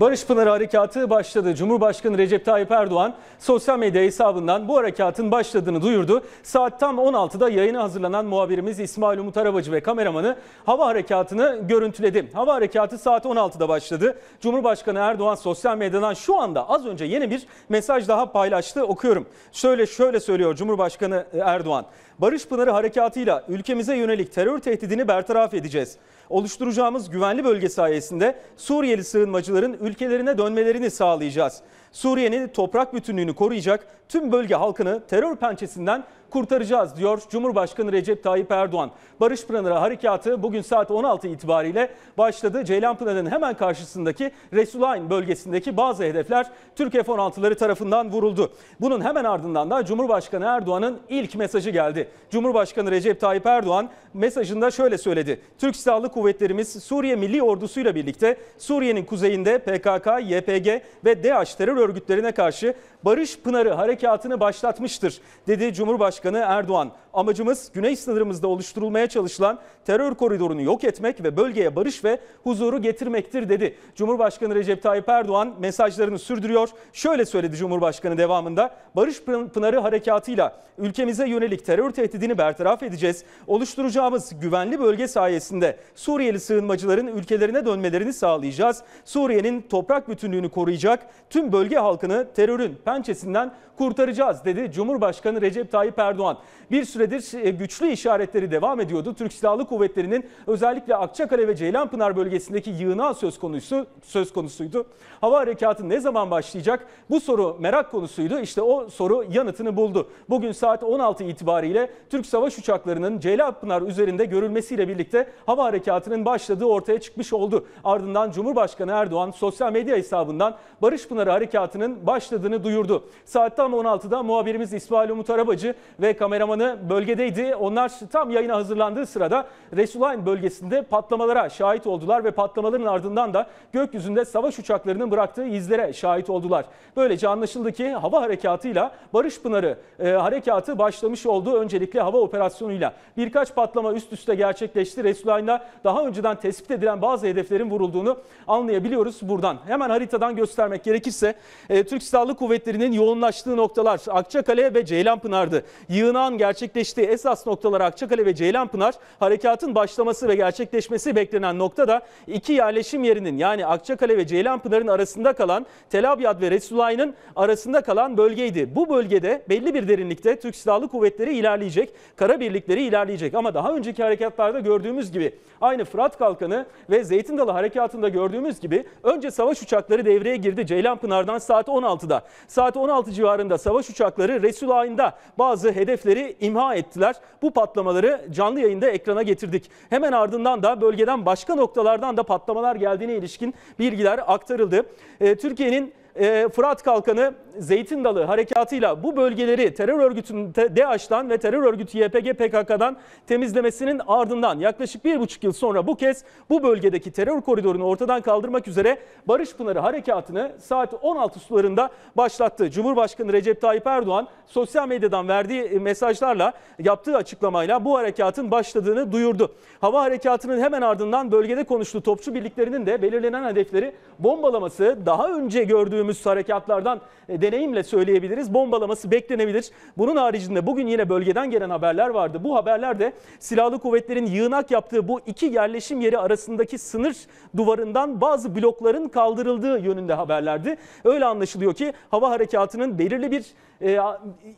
Barış Pınarı Harekatı başladı. Cumhurbaşkanı Recep Tayyip Erdoğan sosyal medya hesabından bu harekatın başladığını duyurdu. Saat tam 16'da yayına hazırlanan muhabirimiz İsmail Umut Arabacı ve kameramanı hava harekatını görüntüledi. Hava harekatı saat 16'da başladı. Cumhurbaşkanı Erdoğan sosyal medyadan şu anda az önce yeni bir mesaj daha paylaştı. Okuyorum. Şöyle şöyle söylüyor Cumhurbaşkanı Erdoğan. Barış Pınarı harekatıyla ülkemize yönelik terör tehdidini bertaraf edeceğiz. Oluşturacağımız güvenli bölge sayesinde Suriyeli sığınmacıların ülkelerine dönmelerini sağlayacağız. Suriye'nin toprak bütünlüğünü koruyacak tüm bölge halkını terör pençesinden kurtaracağız diyor Cumhurbaşkanı Recep Tayyip Erdoğan. Barış Pınarı harekatı bugün saat 16 itibariyle başladı. Ceylanpınar'ın hemen karşısındaki Resulayn bölgesindeki bazı hedefler Türk F-16'ları tarafından vuruldu. Bunun hemen ardından da Cumhurbaşkanı Erdoğan'ın ilk mesajı geldi. Cumhurbaşkanı Recep Tayyip Erdoğan mesajında şöyle söyledi. Türk Silahlı Kuvvetlerimiz Suriye Milli Ordusu'yla birlikte Suriye'nin kuzeyinde PKK, YPG ve DH terör örgütlerine karşı Barış Pınarı harekatını başlatmıştır dedi Cumhurbaşkanı. Başkanı Erdoğan Amacımız güney sınırımızda oluşturulmaya çalışılan terör koridorunu yok etmek ve bölgeye barış ve huzuru getirmektir dedi. Cumhurbaşkanı Recep Tayyip Erdoğan mesajlarını sürdürüyor. Şöyle söyledi Cumhurbaşkanı devamında. Barış Pınarı harekatıyla ülkemize yönelik terör tehdidini bertaraf edeceğiz. Oluşturacağımız güvenli bölge sayesinde Suriyeli sığınmacıların ülkelerine dönmelerini sağlayacağız. Suriye'nin toprak bütünlüğünü koruyacak. Tüm bölge halkını terörün pençesinden kurtaracağız dedi Cumhurbaşkanı Recep Tayyip Erdoğan. Bir süre süredir e, güçlü işaretleri devam ediyordu. Türk Silahlı Kuvvetleri'nin özellikle Akçakale ve Ceylanpınar bölgesindeki yığına söz konusu söz konusuydu. Hava harekatı ne zaman başlayacak? Bu soru merak konusuydu. İşte o soru yanıtını buldu. Bugün saat 16 itibariyle Türk savaş uçaklarının Ceylanpınar üzerinde görülmesiyle birlikte hava harekatının başladığı ortaya çıkmış oldu. Ardından Cumhurbaşkanı Erdoğan sosyal medya hesabından Barış Pınarı harekatının başladığını duyurdu. Saat tam 16'da muhabirimiz İsmail Umut Arabacı ve kameramanı bölgedeydi. Onlar tam yayına hazırlandığı sırada Resulayn bölgesinde patlamalara şahit oldular ve patlamaların ardından da gökyüzünde savaş uçaklarının bıraktığı izlere şahit oldular. Böylece anlaşıldı ki hava harekatıyla Barış Pınarı e, harekatı başlamış oldu. Öncelikle hava operasyonuyla birkaç patlama üst üste gerçekleşti. Resulayn'da daha önceden tespit edilen bazı hedeflerin vurulduğunu anlayabiliyoruz buradan. Hemen haritadan göstermek gerekirse e, Türk Silahlı Kuvvetleri'nin yoğunlaştığı noktalar Akçakale ve Ceylanpınar'dı. Yığınağın gerçek gerçekleştiği esas noktalar Akçakale ve Ceylanpınar. Harekatın başlaması ve gerçekleşmesi beklenen noktada iki yerleşim yerinin yani Akçakale ve Ceylanpınar'ın arasında kalan Tel ve Resulayn'ın arasında kalan bölgeydi. Bu bölgede belli bir derinlikte Türk Silahlı Kuvvetleri ilerleyecek, kara birlikleri ilerleyecek. Ama daha önceki harekatlarda gördüğümüz gibi aynı Fırat Kalkanı ve Zeytin Dalı harekatında gördüğümüz gibi önce savaş uçakları devreye girdi Ceylanpınar'dan saat 16'da. Saat 16 civarında savaş uçakları Resulayn'da bazı hedefleri imha ettiler. Bu patlamaları canlı yayında ekrana getirdik. Hemen ardından da bölgeden başka noktalardan da patlamalar geldiğine ilişkin bilgiler aktarıldı. Ee, Türkiye'nin e, Fırat Kalkanı Zeytin Dalı harekatıyla bu bölgeleri terör örgütünün DAEŞ'tan ve terör örgütü YPG PKK'dan temizlemesinin ardından yaklaşık bir buçuk yıl sonra bu kez bu bölgedeki terör koridorunu ortadan kaldırmak üzere Barış Pınarı harekatını saat 16 sularında başlattı. Cumhurbaşkanı Recep Tayyip Erdoğan sosyal medyadan verdiği e, mesajlarla yaptığı açıklamayla bu harekatın başladığını duyurdu. Hava harekatının hemen ardından bölgede konuştu topçu birliklerinin de belirlenen hedefleri bombalaması daha önce gördüğüm gördüğümüz harekatlardan e, deneyimle söyleyebiliriz. Bombalaması beklenebilir. Bunun haricinde bugün yine bölgeden gelen haberler vardı. Bu haberlerde silahlı kuvvetlerin yığınak yaptığı bu iki yerleşim yeri arasındaki sınır duvarından bazı blokların kaldırıldığı yönünde haberlerdi. Öyle anlaşılıyor ki hava harekatının belirli bir e,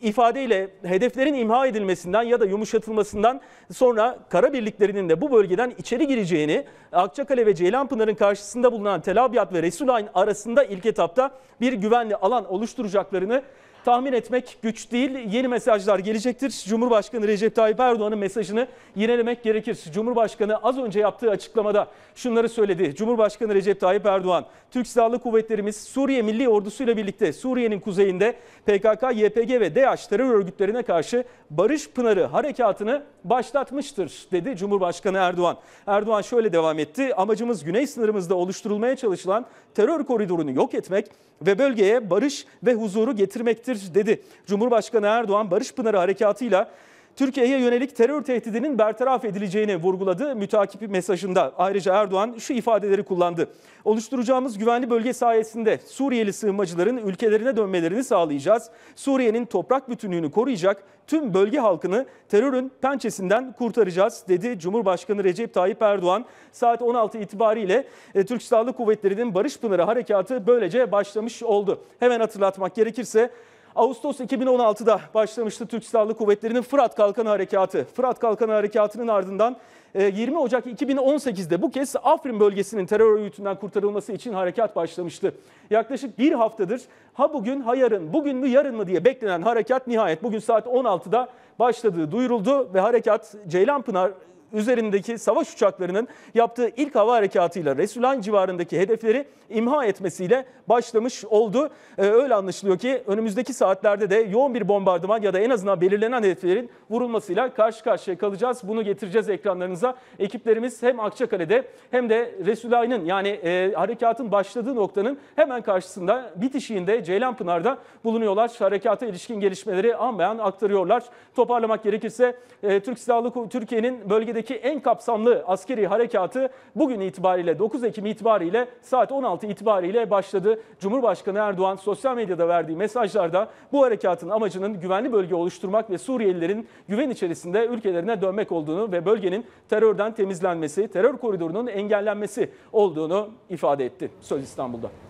ifadeyle hedeflerin imha edilmesinden ya da yumuşatılmasından sonra kara birliklerinin de bu bölgeden içeri gireceğini Akçakale ve Ceylanpınar'ın karşısında bulunan Tel Abyad ve Resulayn arasında ilk etapta bir güvenli alan oluşturacaklarını tahmin etmek güç değil. Yeni mesajlar gelecektir. Cumhurbaşkanı Recep Tayyip Erdoğan'ın mesajını yenilemek gerekir. Cumhurbaşkanı az önce yaptığı açıklamada şunları söyledi. Cumhurbaşkanı Recep Tayyip Erdoğan, Türk Silahlı Kuvvetlerimiz Suriye Milli Ordusu ile birlikte Suriye'nin kuzeyinde PKK, YPG ve DAEŞ terör örgütlerine karşı Barış Pınarı harekatını başlatmıştır dedi Cumhurbaşkanı Erdoğan. Erdoğan şöyle devam etti. Amacımız güney sınırımızda oluşturulmaya çalışılan terör koridorunu yok etmek ve bölgeye barış ve huzuru getirmektir dedi. Cumhurbaşkanı Erdoğan Barış Pınarı harekatıyla Türkiye'ye yönelik terör tehdidinin bertaraf edileceğini vurguladı mütakip mesajında. Ayrıca Erdoğan şu ifadeleri kullandı. Oluşturacağımız güvenli bölge sayesinde Suriyeli sığınmacıların ülkelerine dönmelerini sağlayacağız. Suriye'nin toprak bütünlüğünü koruyacak tüm bölge halkını terörün pençesinden kurtaracağız dedi Cumhurbaşkanı Recep Tayyip Erdoğan. Saat 16 itibariyle e, Türk Silahlı Kuvvetleri'nin Barış Pınarı Harekatı böylece başlamış oldu. Hemen hatırlatmak gerekirse Ağustos 2016'da başlamıştı Türk Silahlı Kuvvetleri'nin Fırat Kalkanı Harekatı. Fırat Kalkanı Harekatı'nın ardından 20 e, Ocak 2018'de bu kez Afrin bölgesinin terör örgütünden kurtarılması için harekat başlamıştı. Yaklaşık bir haftadır ha bugün ha yarın, bugün mü yarın mı diye beklenen harekat nihayet bugün saat 16'da başladığı duyuruldu ve harekat Ceylanpınar üzerindeki savaş uçaklarının yaptığı ilk hava harekatıyla Resulayn civarındaki hedefleri imha etmesiyle başlamış oldu. Ee, öyle anlaşılıyor ki önümüzdeki saatlerde de yoğun bir bombardıman ya da en azından belirlenen hedeflerin vurulmasıyla karşı karşıya kalacağız. Bunu getireceğiz ekranlarınıza. Ekiplerimiz hem Akçakale'de hem de Resulayn'ın yani e, harekatın başladığı noktanın hemen karşısında bitişiğinde Ceylanpınar'da bulunuyorlar. Harekata ilişkin gelişmeleri anmayan aktarıyorlar. Toparlamak gerekirse e, Türk Silahlı Türkiye'nin bölgede Suriye'deki en kapsamlı askeri harekatı bugün itibariyle 9 Ekim itibariyle saat 16 itibariyle başladı. Cumhurbaşkanı Erdoğan sosyal medyada verdiği mesajlarda bu harekatın amacının güvenli bölge oluşturmak ve Suriyelilerin güven içerisinde ülkelerine dönmek olduğunu ve bölgenin terörden temizlenmesi, terör koridorunun engellenmesi olduğunu ifade etti. Söz İstanbul'da.